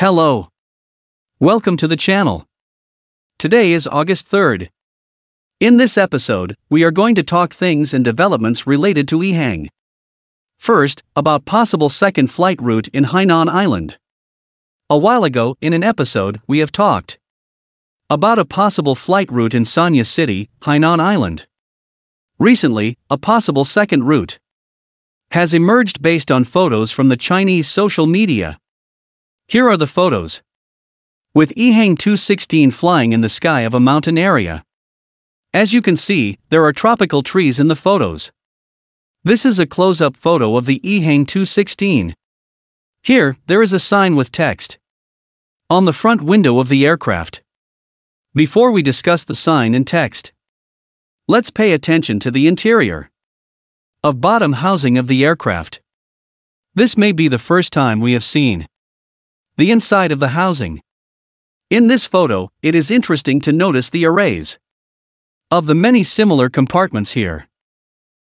Hello. Welcome to the channel. Today is August 3rd. In this episode, we are going to talk things and developments related to Ehang. First, about possible second flight route in Hainan Island. A while ago, in an episode, we have talked about a possible flight route in Sanya City, Hainan Island. Recently, a possible second route has emerged based on photos from the Chinese social media. Here are the photos. With Ehang 216 flying in the sky of a mountain area. As you can see, there are tropical trees in the photos. This is a close up photo of the Ehang 216. Here, there is a sign with text on the front window of the aircraft. Before we discuss the sign and text, let's pay attention to the interior of bottom housing of the aircraft. This may be the first time we have seen the inside of the housing. In this photo, it is interesting to notice the arrays of the many similar compartments here.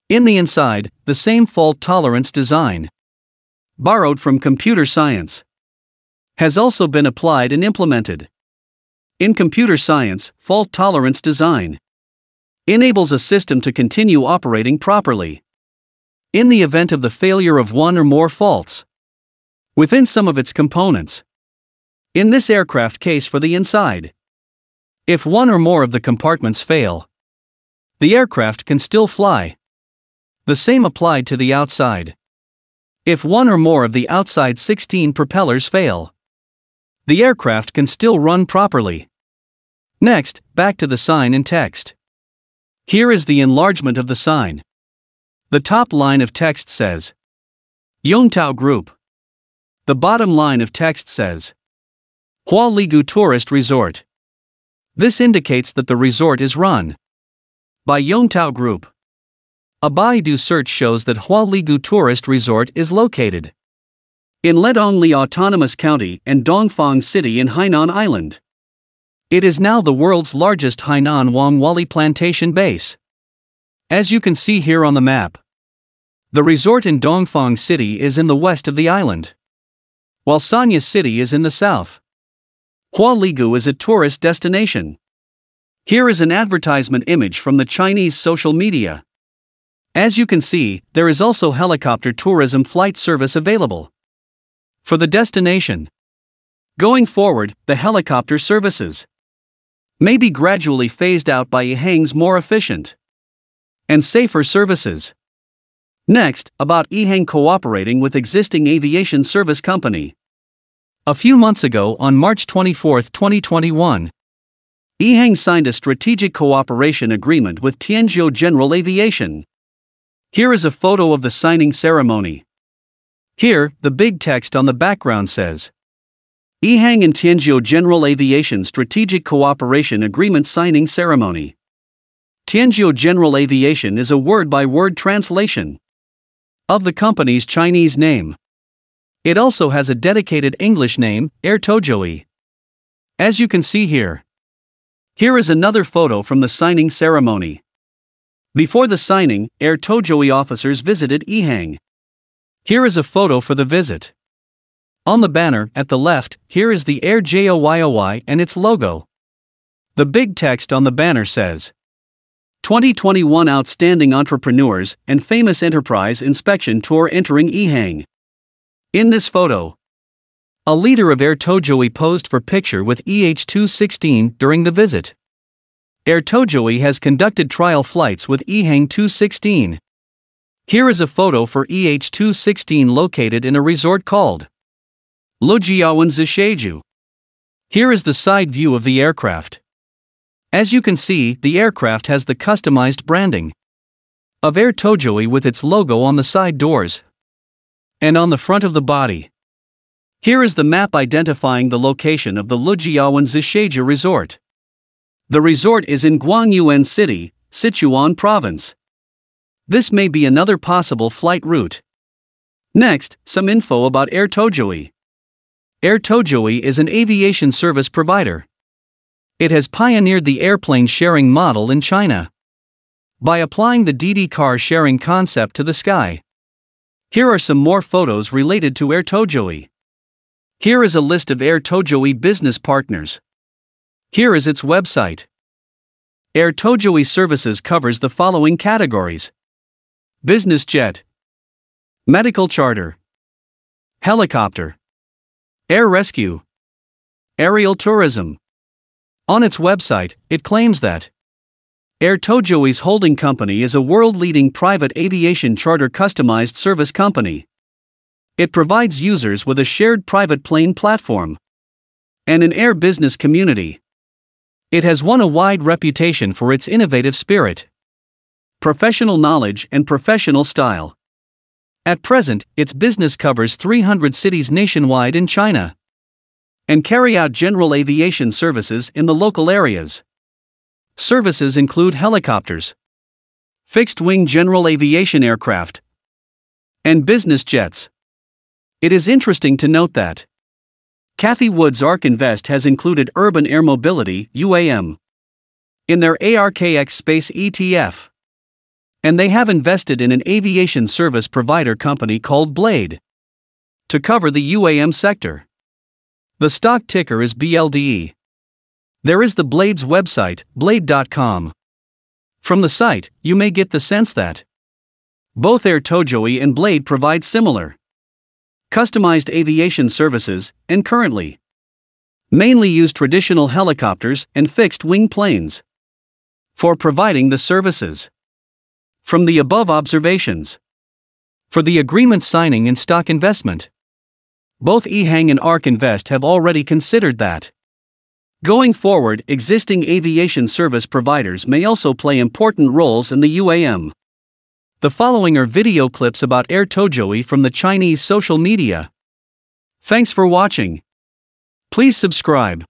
In the inside, the same fault tolerance design, borrowed from computer science, has also been applied and implemented. In computer science, fault tolerance design enables a system to continue operating properly. In the event of the failure of one or more faults, within some of its components. In this aircraft case for the inside. If one or more of the compartments fail, the aircraft can still fly. The same applied to the outside. If one or more of the outside 16 propellers fail, the aircraft can still run properly. Next, back to the sign and text. Here is the enlargement of the sign. The top line of text says Yongtao Group. The bottom line of text says Hualigu Tourist Resort. This indicates that the resort is run by Yongtao Group. A Baidu search shows that Hualigu Tourist Resort is located in Ledongli Autonomous County and Dongfang City in Hainan Island. It is now the world's largest Hainan Wangwali plantation base. As you can see here on the map, the resort in Dongfang City is in the west of the island while Sanya City is in the south. Hualigu is a tourist destination. Here is an advertisement image from the Chinese social media. As you can see, there is also helicopter tourism flight service available. For the destination, Going forward, the helicopter services may be gradually phased out by Ehang's more efficient and safer services. Next, about Ehang cooperating with existing aviation service company. A few months ago, on March 24, 2021, Ehang signed a strategic cooperation agreement with Tianzhou General Aviation. Here is a photo of the signing ceremony. Here, the big text on the background says Ehang and Tianzhou General Aviation Strategic Cooperation Agreement Signing Ceremony. Tianzhou General Aviation is a word by word translation of the company's Chinese name. It also has a dedicated English name, Air Ertojoe. As you can see here. Here is another photo from the signing ceremony. Before the signing, Air Ertojoe officers visited Ehang. Here is a photo for the visit. On the banner at the left, here is the Air JOYOY and its logo. The big text on the banner says 2021 Outstanding Entrepreneurs and Famous Enterprise Inspection Tour Entering Ehang. In this photo, a leader of Air Tojoe posed for picture with EH-216 during the visit. Air Tojoe has conducted trial flights with EHang 216. Here is a photo for EH-216 located in a resort called Lojiawan Zisheju. Here is the side view of the aircraft. As you can see, the aircraft has the customized branding of Air Tojoe with its logo on the side doors, and on the front of the body. Here is the map identifying the location of the Lujiawan Zisheja Resort. The resort is in Guangyuan City, Sichuan Province. This may be another possible flight route. Next, some info about Air Tojoe. Air Tojoe is an aviation service provider. It has pioneered the airplane sharing model in China. By applying the DD car sharing concept to the sky, here are some more photos related to Air Tojoe. Here is a list of Air Tojoe business partners. Here is its website. Air Tojoe services covers the following categories. Business jet. Medical charter. Helicopter. Air rescue. Aerial tourism. On its website, it claims that Air Tojoi's holding company is a world leading private aviation charter customized service company. It provides users with a shared private plane platform and an air business community. It has won a wide reputation for its innovative spirit, professional knowledge, and professional style. At present, its business covers 300 cities nationwide in China and carry out general aviation services in the local areas. Services include helicopters, fixed wing general aviation aircraft, and business jets. It is interesting to note that Kathy Wood's ARK Invest has included Urban Air Mobility UAM in their ARKX Space ETF. And they have invested in an aviation service provider company called Blade to cover the UAM sector. The stock ticker is BLDE. There is the Blade's website, blade.com. From the site, you may get the sense that both Air Tojoe and Blade provide similar customized aviation services, and currently mainly use traditional helicopters and fixed wing planes for providing the services. From the above observations, for the agreement signing and stock investment, both EHang and ARK Invest have already considered that. Going forward, existing aviation service providers may also play important roles in the UAM. The following are video clips about Air Tojoe from the Chinese social media. Thanks for watching. Please subscribe.